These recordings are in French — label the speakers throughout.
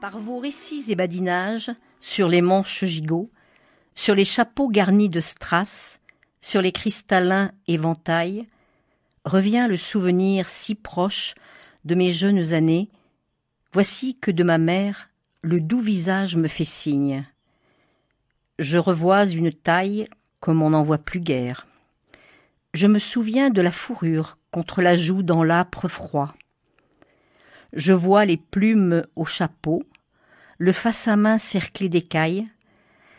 Speaker 1: Par vos récits et badinages, sur les manches gigots, sur les chapeaux garnis de strass, sur les cristallins éventails, revient le souvenir si proche de mes jeunes années. Voici que de ma mère, le doux visage me fait signe. Je revois une taille comme on n'en voit plus guère. Je me souviens de la fourrure contre la joue dans l'âpre froid. Je vois les plumes au chapeau, le face à main cerclé d'écailles,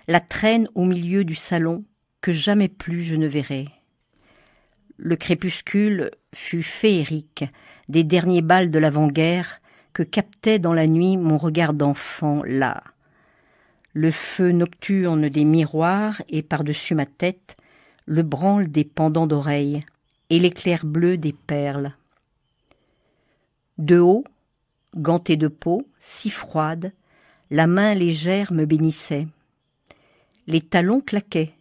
Speaker 1: la traîne au milieu du salon que jamais plus je ne verrai. Le crépuscule fut féerique des derniers balles de l'avant-guerre que captait dans la nuit mon regard d'enfant là. Le feu nocturne des miroirs et par-dessus ma tête le branle des pendants d'oreilles et l'éclair bleu des perles. De haut, gantée de peau, si froide, la main légère me bénissait. Les talons claquaient,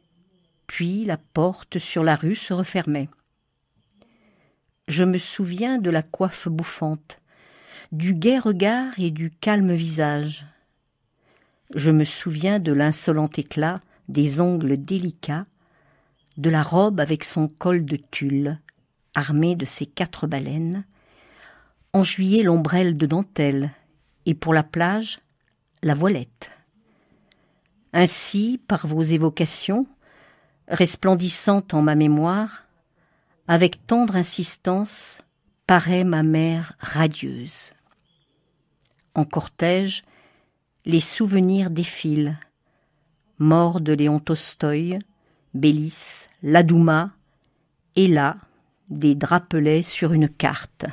Speaker 1: puis la porte sur la rue se refermait. Je me souviens de la coiffe bouffante, du gai regard et du calme visage. Je me souviens de l'insolent éclat des ongles délicats, de la robe avec son col de tulle, armée de ses quatre baleines, en juillet, l'ombrelle de dentelle, et pour la plage, la voilette. Ainsi, par vos évocations, resplendissantes en ma mémoire, avec tendre insistance, paraît ma mère radieuse. En cortège, les souvenirs défilent. Mort de Léon Tolstoï, Bélis, Ladouma, et là, des drapelets sur une carte.